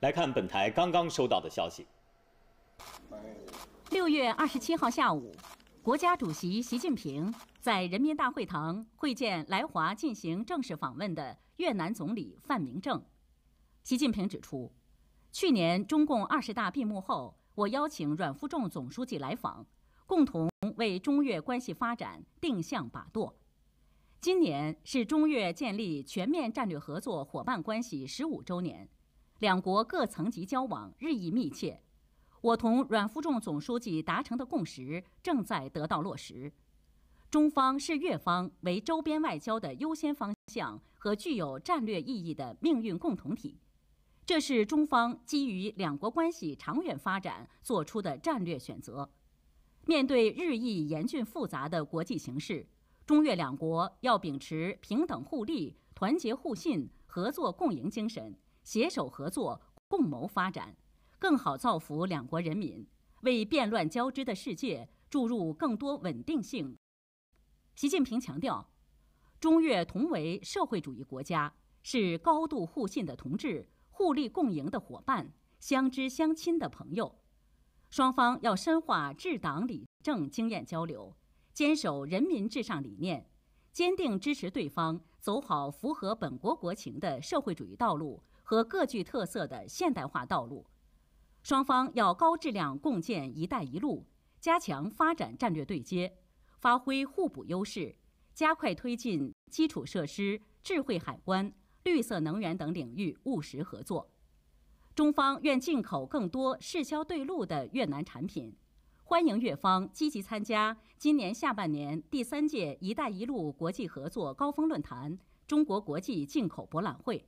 来看本台刚刚收到的消息。六月二十七号下午，国家主席习近平在人民大会堂会见来华进行正式访问的越南总理范明政。习近平指出，去年中共二十大闭幕后，我邀请阮富仲总书记来访，共同为中越关系发展定向把舵。今年是中越建立全面战略合作伙伴关系十五周年。两国各层级交往日益密切，我同阮富仲总书记达成的共识正在得到落实。中方视越方为周边外交的优先方向和具有战略意义的命运共同体，这是中方基于两国关系长远发展做出的战略选择。面对日益严峻复杂的国际形势，中越两国要秉持平等互利、团结互信、合作共赢精神。携手合作，共谋发展，更好造福两国人民，为变乱交织的世界注入更多稳定性。习近平强调，中越同为社会主义国家，是高度互信的同志、互利共赢的伙伴、相知相亲的朋友。双方要深化治党理政经验交流，坚守人民至上理念，坚定支持对方走好符合本国国情的社会主义道路。和各具特色的现代化道路，双方要高质量共建“一带一路”，加强发展战略对接，发挥互补优势，加快推进基础设施、智慧海关、绿色能源等领域务实合作。中方愿进口更多适销对路的越南产品，欢迎越方积极参加今年下半年第三届“一带一路”国际合作高峰论坛、中国国际进口博览会。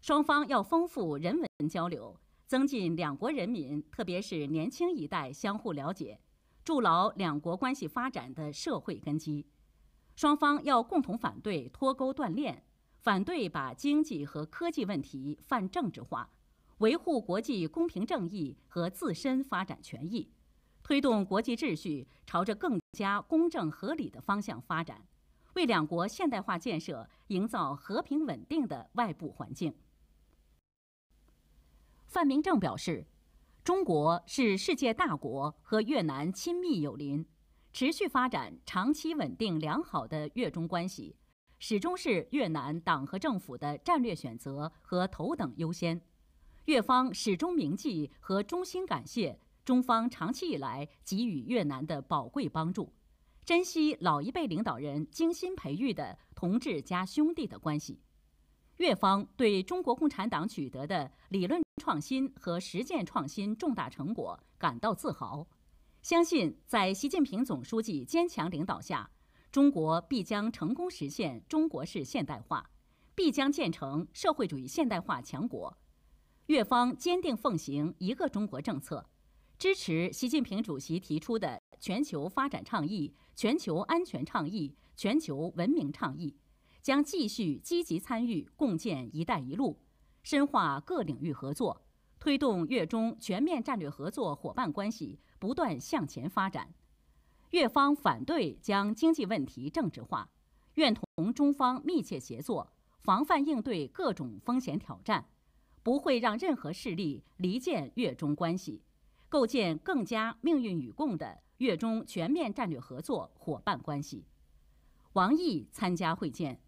双方要丰富人文交流，增进两国人民，特别是年轻一代相互了解，筑牢两国关系发展的社会根基。双方要共同反对脱钩断链，反对把经济和科技问题泛政治化，维护国际公平正义和自身发展权益，推动国际秩序朝着更加公正合理的方向发展，为两国现代化建设营造和平稳定的外部环境。范明政表示，中国是世界大国和越南亲密友邻，持续发展长期稳定良好的越中关系，始终是越南党和政府的战略选择和头等优先。越方始终铭记和衷心感谢中方长期以来给予越南的宝贵帮助，珍惜老一辈领导人精心培育的同志加兄弟的关系。越方对中国共产党取得的理论。创新和实践创新重大成果感到自豪，相信在习近平总书记坚强领导下，中国必将成功实现中国式现代化，必将建成社会主义现代化强国。越方坚定奉行一个中国政策，支持习近平主席提出的全球发展倡议、全球安全倡议、全球文明倡议，将继续积极参与共建“一带一路”。深化各领域合作，推动越中全面战略合作伙伴关系不断向前发展。越方反对将经济问题政治化，愿同中方密切协作，防范应对各种风险挑战，不会让任何势力离间越中关系，构建更加命运与共的越中全面战略合作伙伴关系。王毅参加会见。